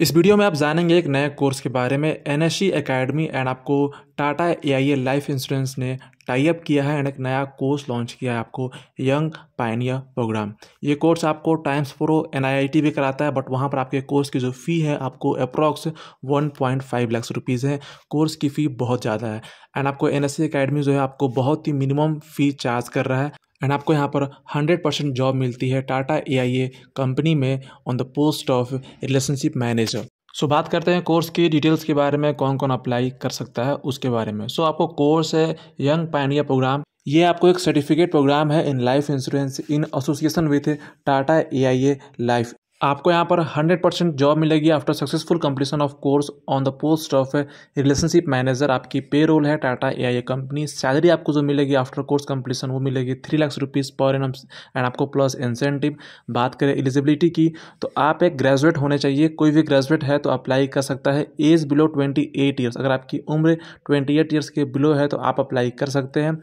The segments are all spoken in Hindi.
इस वीडियो में आप जानेंगे एक नए कोर्स के बारे में एन एस अकेडमी एंड आपको Tata A I A life insurance ने टाइप किया है एंड एक नया कोर्स लॉन्च किया है आपको यंग पाइनियर प्रोग्राम ये कोर्स आपको Times Pro N I I T भी कराता है बट वहाँ पर आपके कोर्स की जो फ़ी है आपको approx one point five lakhs rupees है कोर्स की फ़ी बहुत ज़्यादा है एंड आपको एन एस अकेडमी जो है आपको बहुत ही मिनिमम फ़ी चार्ज कर रहा है एंड आपको यहाँ पर हंड्रेड परसेंट जॉब मिलती है Tata A I A company में on the post of relationship manager so बात करते हैं कोर्स की डिटेल्स के बारे में कौन कौन अप्लाई कर सकता है उसके बारे में सो so, आपको कोर्स है यंग पाइनिया प्रोग्राम ये आपको एक सर्टिफिकेट प्रोग्राम है in life insurance in association with Tata A life आपको यहाँ पर हंड्रेड परसेंट जॉब मिलेगी after successful completion of course on the post of relationship manager आपकी पे रोल है Tata A I company salary आपको जो मिलेगी आफ्टर कोर्स कंप्लीशन वो मिलेगी three lakh rupees per annum and आपको प्लस इंसेंटिव बात करें एलिजिबिलिटी की तो आप एक ग्रेजुएट होने चाहिए कोई भी ग्रेजुएट है तो अप्लाई कर सकता है age below twenty eight years अगर आपकी उम्र ट्वेंटी एट ईयर्स के बिलो है तो आप अप्लाई कर सकते हैं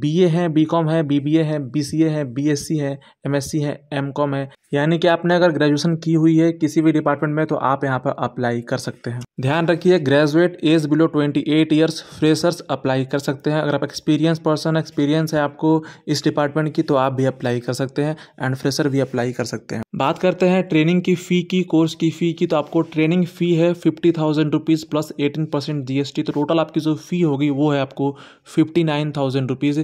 बी ए है बी कॉम है बी बी ए है बी सी ए है बी एस सी है एम एस सी है एम कॉम है यानी कि आपने अगर ग्रेजुएट ग्रेजुएशन की हुई है किसी भी डिपार्टमेंट में तो आप यहाँ पर अप्लाई कर सकते हैं ध्यान रखिए graduate age below twenty eight years freshers apply कर सकते हैं अगर आप एक्सपीरियंस पर्सन एक्सपीरियंस है आपको इस डिपार्टमेंट की तो आप भी अप्लाई कर सकते हैं एंड फ्रेशर भी अप्लाई कर सकते हैं बात करते हैं ट्रेनिंग की फ़ी की कोर्स की फ़ी की तो आपको ट्रेनिंग फ़ी है fifty thousand rupees plus eighteen percent G S T तो टोटल आपकी जो फ़ी होगी वो है आपको फिफ्टी नाइन थाउजेंड रुपीज़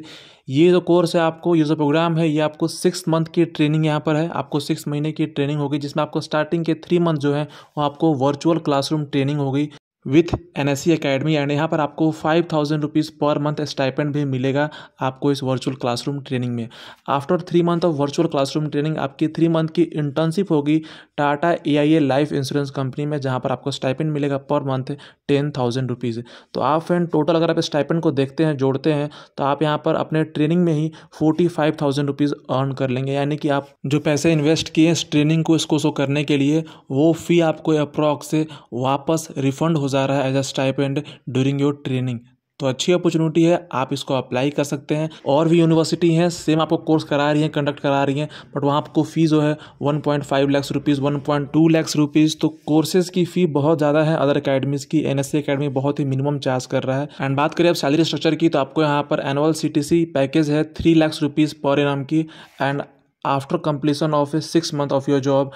ये जो कोर्स है आपको ये जो प्रोग्राम है ये आपको सिक्स मंथ की ट्रेनिंग यहाँ पर है आपको सिक्स महीने की ट्रेनिंग होगी जिसमें आपको स्टार्टिंग के थ्री मंथ जो है वो आपको वर्चुअल क्लासरूम ट्रेनिंग होगी with N S C academy and यहाँ पर आपको five thousand rupees per month stipend भी मिलेगा आपको इस वर्चुअल क्लासरूम ट्रेनिंग में after three month of virtual classroom training आपकी थ्री मंथ की इंटर्नशिप होगी Tata A I A life insurance company में जहाँ पर आपको स्टाइपेंड मिलेगा per month ten thousand rupees तो आप फ्रेंड टोटल अगर आप स्टाइपेंड को देखते हैं जोड़ते हैं तो आप यहाँ पर अपने ट्रेनिंग में ही forty five thousand rupees earn कर लेंगे यानी कि आप जो पैसे इन्वेस्ट किए इस ट्रेनिंग को इसको शो करने के लिए वो फ़ी आपको अप्रॉक्स से वापस रिफंड हो जा रहा है as a stipend during your training तो अच्छी अपॉर्चुनिटी है आप इसको अप्लाई कर सकते हैं और भी यूनिवर्सिटी हैं सेम आपको कोर्स करा रही हैं कंडक्ट करा रही हैं बट वहाँ आपको फ़ी जो है 1.5 point five lakhs rupees 1.2 lakh rupees तो कोर्सेज़ की फ़ी बहुत ज़्यादा है अदर अकेडमीज़ की एन एस अकेडमी बहुत ही मिनिमम चार्ज कर रहा है एंड बात करें अब सैलरी स्ट्रक्चर की तो आपको यहाँ पर एनुअल सी पैकेज है three lakhs rupees per annum की and after completion of a six month of your job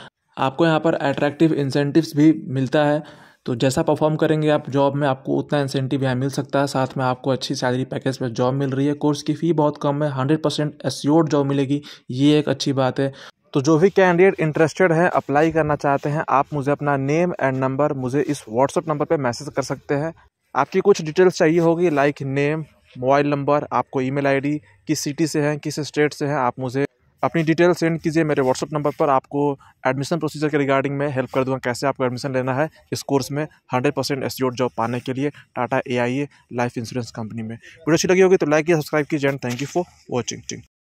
आपको यहाँ पर अट्रैक्टिव इंसेंटिव्स भी मिलता है तो जैसा परफॉर्म करेंगे आप जॉब में आपको उतना इंसेंटिव यहाँ मिल सकता है साथ में आपको अच्छी सैलरी पैकेज पर जॉब मिल रही है कोर्स की फ़ी बहुत कम है हंड्रेड परसेंट एस्योर्ड जॉब मिलेगी ये एक अच्छी बात है तो जो भी कैंडिडेट इंटरेस्टेड है अप्लाई करना चाहते हैं आप मुझे अपना नेम एंड नंबर मुझे इस व्हाट्सअप नंबर पर मैसेज कर सकते हैं आपकी कुछ डिटेल्स चाहिए होगी लाइक नेम मोबाइल नंबर आपको ईमेल आईडी किस सिटी से हैं किस स्टेट से हैं आप मुझे अपनी डिटेल सेंड कीजिए मेरे व्हाट्सअप नंबर पर आपको एडमिशन प्रोसीजर के रिगार्डिंग में हेल्प कर दूँगा कैसे आपको एडमिशन लेना है इस कोर्स में हंड्रेड परसेंट एस जॉब पाने के लिए Tata A life insurance company में वीडियो अच्छी लगी होगी तो लाइक या सब्सक्राइब कीजिए and thank you for watching